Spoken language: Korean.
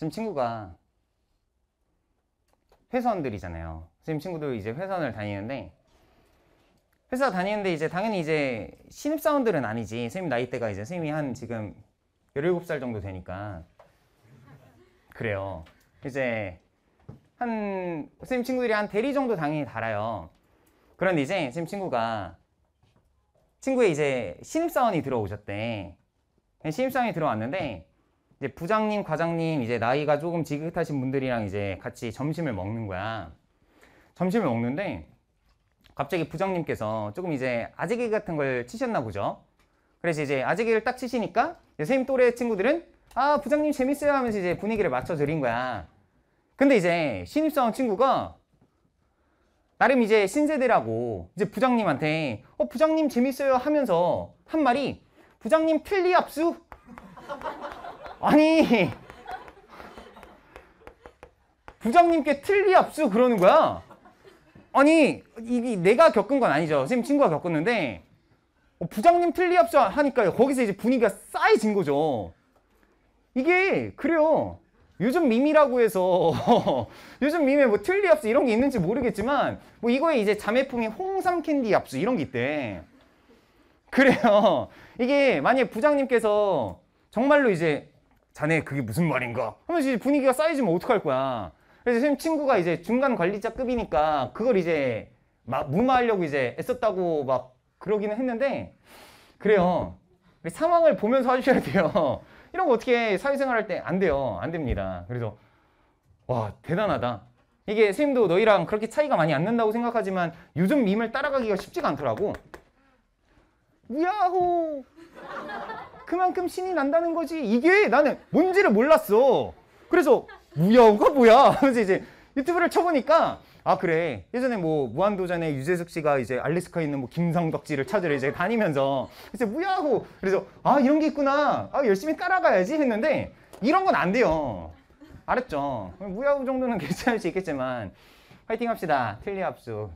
선생님 친구가 회선들이잖아요. 선생님 친구도 이제 회선을 다니는데 회사 다니는데 이제 당연히 이제 신입사원들은 아니지. 선생님 나이대가 이제 선생님이 한 지금 17살 정도 되니까 그래요. 이제 한 선생님 친구들이 한 대리 정도 당연히 달아요. 그런데 이제 선생님 친구가 친구의 이제 신입사원이 들어오셨대. 신입사원이 들어왔는데 이제 부장님, 과장님 이제 나이가 조금 지긋하신 분들이랑 이제 같이 점심을 먹는 거야. 점심을 먹는데 갑자기 부장님께서 조금 이제 아재개 같은 걸 치셨나 보죠. 그래서 이제 아재개를 딱 치시니까 선생님 또래 친구들은 아 부장님 재밌어요 하면서 이제 분위기를 맞춰드린 거야. 근데 이제 신입사원 친구가 나름 이제 신세대라고 이제 부장님한테 어 부장님 재밌어요 하면서 한 말이 부장님 필리압수 아니 부장님께 틀리 압수 그러는 거야. 아니 이게 내가 겪은 건 아니죠. 선생님 친구가 겪었는데 어, 부장님 틀리 압수 하니까 거기서 이제 분위기가 쌓이진 거죠. 이게 그래요. 요즘 밈이라고 해서 요즘 밈에 뭐 틀리 압수 이런 게 있는지 모르겠지만 뭐 이거에 이제 자매품이 홍삼 캔디 압수 이런 게 있대. 그래요. 이게 만약에 부장님께서 정말로 이제 자네 그게 무슨 말인가 하면서 이제 분위기가 쌓이지면 어떡할 거야 그래서 선생님 친구가 이제 중간 관리자급이니까 그걸 이제 막 무마하려고 이제 애썼다고 막 그러기는 했는데 그래요 상황을 보면서 하셔야 돼요 이런 거 어떻게 사회생활 할 때 안 돼요 안 됩니다 그래서 와 대단하다 이게 선생님도 너희랑 그렇게 차이가 많이 안 난다고 생각하지만 요즘 밈을 따라가기가 쉽지가 않더라고 우야호 그만큼 신이 난다는 거지. 이게 나는 뭔지를 몰랐어. 그래서 무야호가 뭐야? 그래서 이제 유튜브를 쳐보니까 아 그래 예전에 뭐 무한도전에 유재석 씨가 이제 알래스카에 있는 뭐 김상덕지를 찾으러 이제 다니면서 이제 무야호 그래서 아 이런 게 있구나 아 열심히 따라가야지 했는데 이런 건 안 돼요 알았죠 무야호 정도는 괜찮을 수 있겠지만 화이팅 합시다 틀리 합수